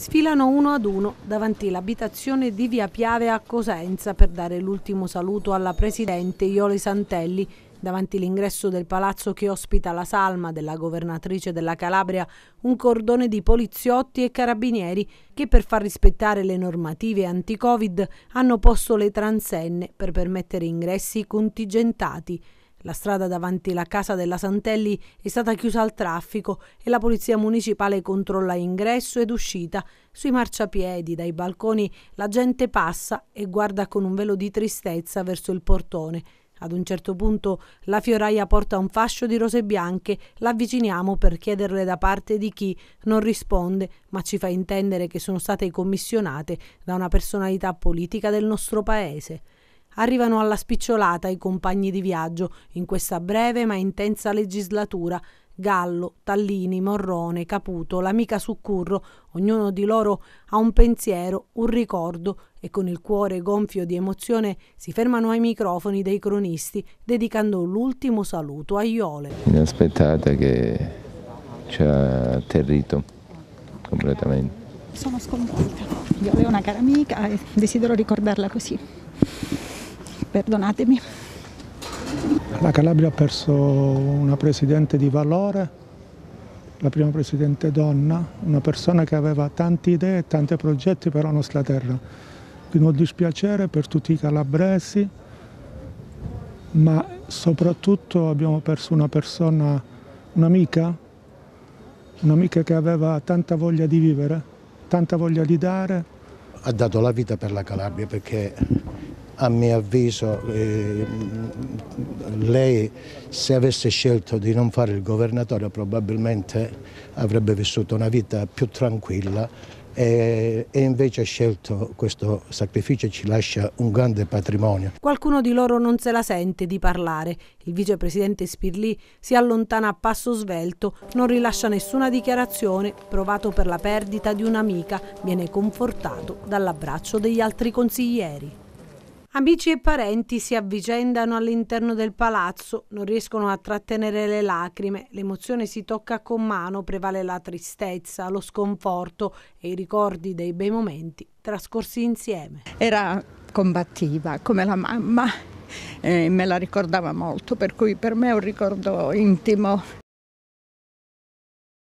sfilano uno ad uno davanti l'abitazione di via Piave a Cosenza per dare l'ultimo saluto alla presidente Iole Santelli. Davanti l'ingresso del palazzo che ospita la salma della governatrice della Calabria, un cordone di poliziotti e carabinieri che per far rispettare le normative anti-Covid hanno posto le transenne per permettere ingressi contingentati. La strada davanti la casa della Santelli è stata chiusa al traffico e la polizia municipale controlla ingresso ed uscita. Sui marciapiedi, dai balconi, la gente passa e guarda con un velo di tristezza verso il portone. Ad un certo punto la fioraia porta un fascio di rose bianche, l'avviciniamo per chiederle da parte di chi non risponde, ma ci fa intendere che sono state commissionate da una personalità politica del nostro paese. Arrivano alla spicciolata i compagni di viaggio in questa breve ma intensa legislatura. Gallo, Tallini, Morrone, Caputo, l'amica Succurro, ognuno di loro ha un pensiero, un ricordo e con il cuore gonfio di emozione si fermano ai microfoni dei cronisti dedicando l'ultimo saluto a Iole. Inaspettata che ci ha atterrito completamente. Sono sconvolta. Iole è una cara amica e desidero ricordarla così perdonatemi. La Calabria ha perso una presidente di valore, la prima presidente donna, una persona che aveva tante idee e tanti progetti per la nostra terra. Quindi ho dispiacere per tutti i calabresi, ma soprattutto abbiamo perso una persona, un'amica, un'amica che aveva tanta voglia di vivere, tanta voglia di dare. Ha dato la vita per la Calabria perché a mio avviso eh, lei se avesse scelto di non fare il governatore probabilmente avrebbe vissuto una vita più tranquilla e, invece ha scelto questo sacrificio e ci lascia un grande patrimonio. Qualcuno di loro non se la sente di parlare. Il vicepresidente Spirli si allontana a passo svelto, non rilascia nessuna dichiarazione, provato per la perdita di un'amica, viene confortato dall'abbraccio degli altri consiglieri. Amici e parenti si avvicendano all'interno del palazzo, non riescono a trattenere le lacrime, l'emozione si tocca con mano, prevale la tristezza, lo sconforto e i ricordi dei bei momenti trascorsi insieme. Era combattiva come la mamma, eh, me la ricordava molto, per cui per me è un ricordo intimo